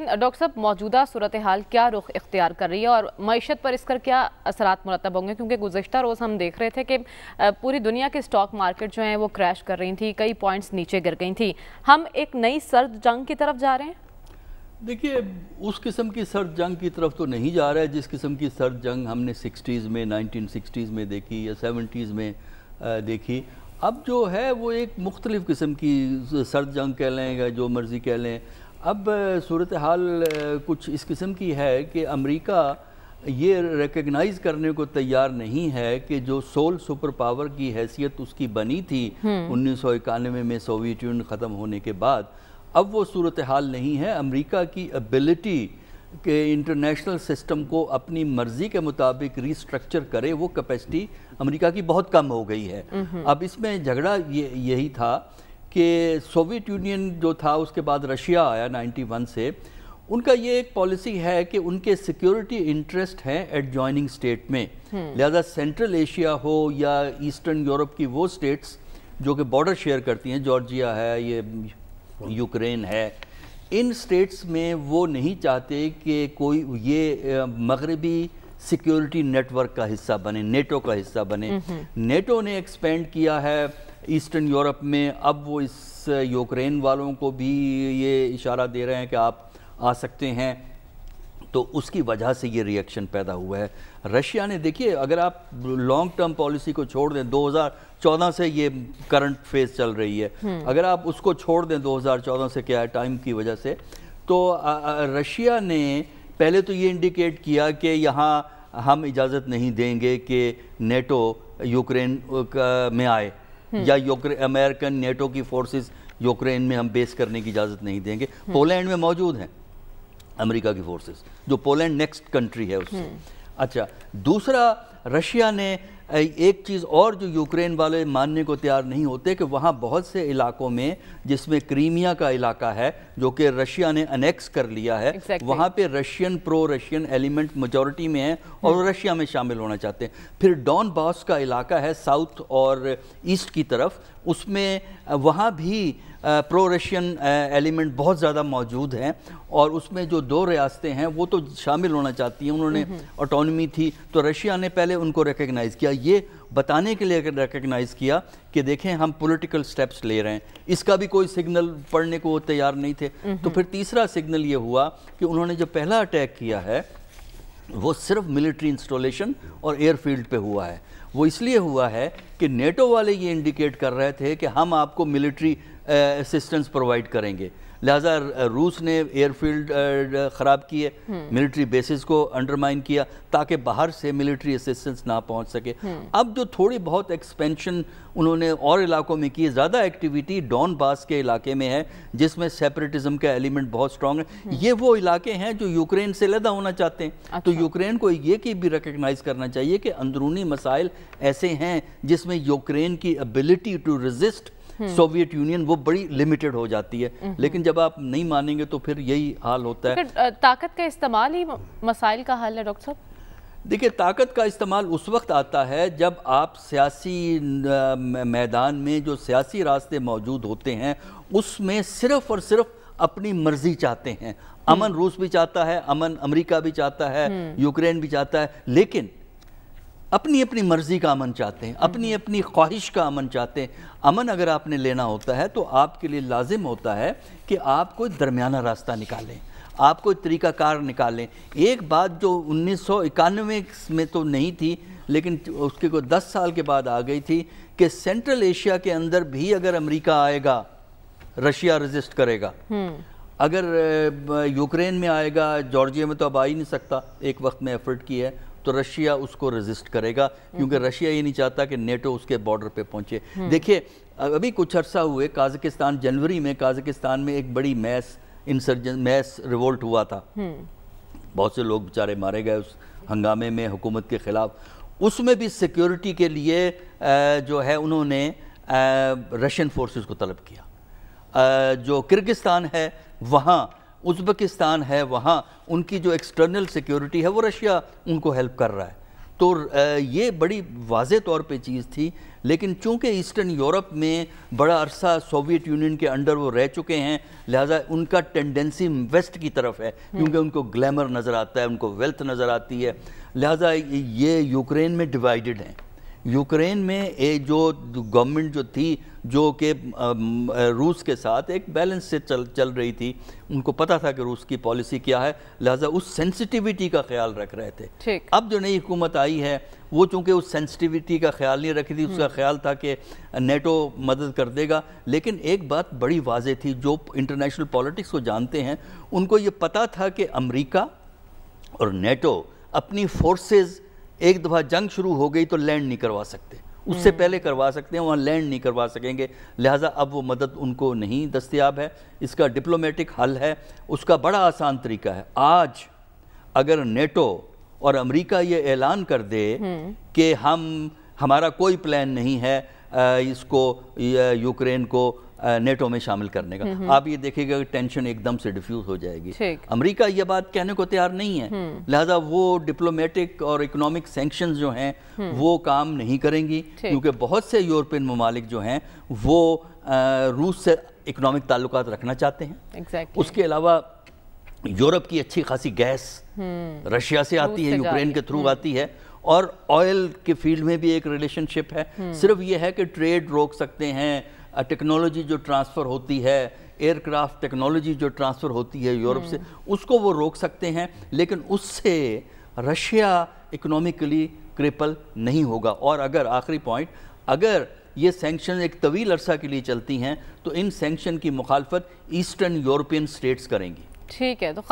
Doctor साहब मौजूदा सूरत हाल क्या रुख इख्तियार कर रही है और मीशत पर इसका क्या असर मुरतब होंगे क्योंकि गुजशत रोज़ हम देख रहे थे कि पूरी दुनिया के स्टॉक मार्केट जो हैं वो क्रैश कर रही थी कई पॉइंट्स नीचे गिर गई थी हम एक नई सर्द जंग की तरफ जा रहे हैं देखिए उस किस्म की सर्द जंग की तरफ तो नहीं जा रहा है जिस किस्म की सर्द जंग हमने सिक्सटीज़ में नाइनटीन सिक्सटीज़ में देखी या सेवेंटीज़ में देखी अब जो है वो एक मुख्तलिफ़ किस्म की सर्द जंग कह लें या जो मर्ज़ी कह लें अब सूरत हाल कुछ इस किस्म की है कि अमेरिका ये रिकगनाइज़ करने को तैयार नहीं है कि जो सोल सुपर पावर की हैसियत उसकी बनी थी हम्म। उन्नीस सौ इक्यानवे में सोवियत यूनियन ख़त्म होने के बाद अब वो सूरत हाल नहीं है अमेरिका की एबिलिटी के इंटरनेशनल सिस्टम को अपनी मर्ज़ी के मुताबिक रिस्ट्रक्चर करे वो कैपेसिटी अमेरिका की बहुत कम हो गई है हम्म। अब इसमें झगड़ा ये यही था कि सोवियत यूनियन जो था उसके बाद रशिया आया 91 से उनका ये एक पॉलिसी है कि उनके सिक्योरिटी इंटरेस्ट हैं एट जॉइनिंग स्टेट में हम्म। लिहाजा सेंट्रल एशिया हो या ईस्टर्न यूरोप की वो स्टेट्स जो कि बॉर्डर शेयर करती हैं जॉर्जिया है ये यूक्रेन है इन स्टेट्स में वो नहीं चाहते कि कोई ये मगरबी सिक्योरिटी नेटवर्क का हिस्सा बने नेटो का हिस्सा बने हम्म। नेटो ने एक्सपेंड किया है ईस्टर्न यूरोप में अब वो इस यूक्रेन वालों को भी ये इशारा दे रहे हैं कि आप आ सकते हैं तो उसकी वजह से ये रिएक्शन पैदा हुआ है रशिया ने देखिए अगर आप लॉन्ग टर्म पॉलिसी को छोड़ दें 2014 से ये करंट फेज चल रही है हम्म। अगर आप उसको छोड़ दें 2014 से क्या है टाइम की वजह से तो रशिया ने पहले तो ये इंडिकेट किया कि यहाँ हम इजाज़त नहीं देंगे कि नेटो यूक्रेन में आए हम्म। या अमेरिकन नेटो की फोर्सेस यूक्रेन में हम बेस करने की इजाज़त नहीं देंगे हम्म। पोलैंड में मौजूद हैं अमेरिका की फोर्सेस जो पोलैंड नेक्स्ट कंट्री है उससे हम्म। अच्छा दूसरा रशिया ने एक चीज़ और जो यूक्रेन वाले मानने को तैयार नहीं होते कि वहाँ बहुत से इलाकों में जिसमें क्रीमिया का इलाका है जो कि रशिया ने अनेक्स कर लिया है exactly. वहाँ पे Russian pro Russian element majority में है और hmm. रशिया में शामिल होना चाहते हैं फिर डॉन बॉस का इलाका है साउथ और ईस्ट की तरफ उसमें वहाँ भी प्रो रशियन एलिमेंट बहुत ज़्यादा मौजूद हैं और उसमें जो दो रियासतें हैं वो तो शामिल होना चाहती हैं उन्होंने ऑटोनमी hmm. थी तो रशिया ने पहले लिए उनको रिकग्नाइज़ किया ये बताने के लिए रिकग्नाइज़ किया कि देखें हम पॉलिटिकल स्टेप्स ले रहे हैं इसका भी कोई सिग्नल पढ़ने को तैयार नहीं थे तो हम्म। फिर तीसरा सिग्नल ये हुआ कि उन्होंने जो पहला अटैक किया है वो सिर्फ मिलिट्री इंस्टॉलेशन और एयरफील्ड पे हुआ है वो इसलिए हुआ है कि नेटो वाले ये इंडिकेट कर रहे थे कि हम आपको मिलिट्री असिस्टेंस प्रोवाइड करेंगे लिहाजा रूस ने एयरफील्ड ख़राब किए मिलिट्री हम्म। बेसिस को अंडरमाइन किया ताकि बाहर से मिलिट्री असिस्टेंस ना पहुंच सके हम्म। अब जो थोड़ी बहुत एक्सपेंशन उन्होंने और इलाकों में की ज़्यादा एक्टिविटी डॉन बास के इलाके में है जिसमें सेपरेटिज्म का एलिमेंट बहुत स्ट्रांग है हम्म। ये वो इलाके हैं जो यूक्रेन से लदा होना चाहते हैं तो अच्छा। तो यूक्रेन को ये की भी रिकगनाइज करना चाहिए कि अंदरूनी मसाइल ऐसे हैं जिसमें यूक्रेन की ability to resist Soviet Union वो बड़ी लिमिटेड हो जाती है हम्म। लेकिन जब आप नहीं मानेंगे तो फिर यही हाल होता है ताकत का इस्तेमाल ही मसाइल का हल है डॉक्टर साहब देखिए ताकत का इस्तेमाल उस वक्त आता है जब आप सियासी मैदान में जो सियासी रास्ते मौजूद होते हैं उसमें सिर्फ और सिर्फ अपनी मर्जी चाहते हैं अमन हम्म। रूस भी चाहता है अमन अमेरिका भी चाहता है हम्म। यूक्रेन भी चाहता है लेकिन अपनी अपनी मर्ज़ी का अमन चाहते हैं अपनी अपनी ख्वाहिश का अमन चाहते हैं अमन अगर आपने लेना होता है तो आपके लिए लाजिम होता है कि आप कोई दरमियाना रास्ता निकालें आप कोई तरीकाकार निकालें एक बात जो उन्नीस में तो नहीं थी लेकिन उसके को 10 साल के बाद आ गई थी कि सेंट्रल एशिया के अंदर भी अगर अमेरिका आएगा रशिया रजिस्ट करेगा हम्म। अगर यूक्रेन में आएगा जॉर्जिया में तो अब आ ही नहीं सकता एक वक्त में एफर्ट की है तो रशिया उसको रेजिस्ट करेगा क्योंकि हम्म। रशिया ये नहीं चाहता कि नेटो उसके बॉर्डर पे पहुंचे हम्म। देखिए अभी कुछ अर्सा हुए काजकिस्तान जनवरी में काजकिस्तान में एक बड़ी मैस इंसर्जन मैस रिवोल्ट हुआ था हम्म। बहुत से लोग बेचारे मारे गए उस हंगामे में हुकूमत के ख़िलाफ़ उसमें भी सिक्योरिटी के लिए जो है उन्होंने रशियन फोर्सेस को तलब किया जो किर्गिस्तान है वहाँ उज्बेकिस्तान है वहाँ उनकी जो एक्सटर्नल सिक्योरिटी है वो रशिया उनको हेल्प कर रहा है तो ये बड़ी वाज तौर पे चीज़ थी लेकिन चूंकि ईस्टर्न यूरोप में बड़ा अरसा सोवियत यूनियन के अंडर वो रह चुके हैं लिहाजा उनका टेंडेंसी वेस्ट की तरफ है हम्म। क्योंकि उनको ग्लैमर नज़र आता है उनको वेल्थ नज़र आती है लिहाजा ये यूक्रेन में डिवाइडेड हैं यूक्रेन में ये जो गवर्नमेंट जो थी जो कि रूस के साथ एक बैलेंस से चल चल रही थी उनको पता था कि रूस की पॉलिसी क्या है लिहाजा उस सेंसिटिविटी का ख्याल रख रहे थे अब जो नई हुकूमत आई है वो चूँकि उस सेंसिटिविटी का ख्याल नहीं रखी थी उसका हम्म। ख्याल था कि नेटो मदद कर देगा लेकिन एक बात बड़ी वाजह थी जो इंटरनेशनल पॉलिटिक्स को जानते हैं उनको ये पता था कि अमरीका और नेटो अपनी फोर्सेज एक दफ़ा जंग शुरू हो गई तो लैंड नहीं करवा सकते उससे हम्म। पहले करवा सकते हैं वहाँ लैंड नहीं करवा सकेंगे लिहाजा अब वो मदद उनको नहीं दस्तियाब है इसका डिप्लोमेटिक हल है उसका बड़ा आसान तरीका है आज अगर नेटो और अमेरिका ये ऐलान कर दे हम्म। कि हम हमारा कोई प्लान नहीं है इसको यूक्रेन को नेटो में शामिल करने का आप ये देखिएगा कि टेंशन एकदम से डिफ्यूज हो जाएगी अमेरिका ये बात कहने को तैयार नहीं है हम्म। लिहाजा वो डिप्लोमेटिक और इकोनॉमिक सेंक्शन जो हैं हम्म। वो काम नहीं करेंगी क्योंकि बहुत से यूरोपियन ममालिक जो हैं वो रूस से इकोनॉमिक ताल्लुक रखना चाहते हैं exactly. उसके अलावा यूरोप की अच्छी खासी गैस हम्म। रशिया से आती है यूक्रेन के थ्रू आती है और ऑयल के फील्ड में भी एक रिलेशनशिप है सिर्फ ये है कि ट्रेड रोक सकते हैं टेक्नोलॉजी जो ट्रांसफ़र होती है एयरक्राफ्ट टेक्नोलॉजी जो ट्रांसफ़र होती है यूरोप से हम्म। उसको वो रोक सकते हैं लेकिन उससे रशिया इकोनॉमिकली क्रिपल नहीं होगा और अगर आखिरी पॉइंट अगर ये सेंक्शन एक तवील अरसा के लिए चलती हैं तो इन सेंक्शन की मुखालफत ईस्टर्न यूरोपियन स्टेट्स करेंगी ठीक है तो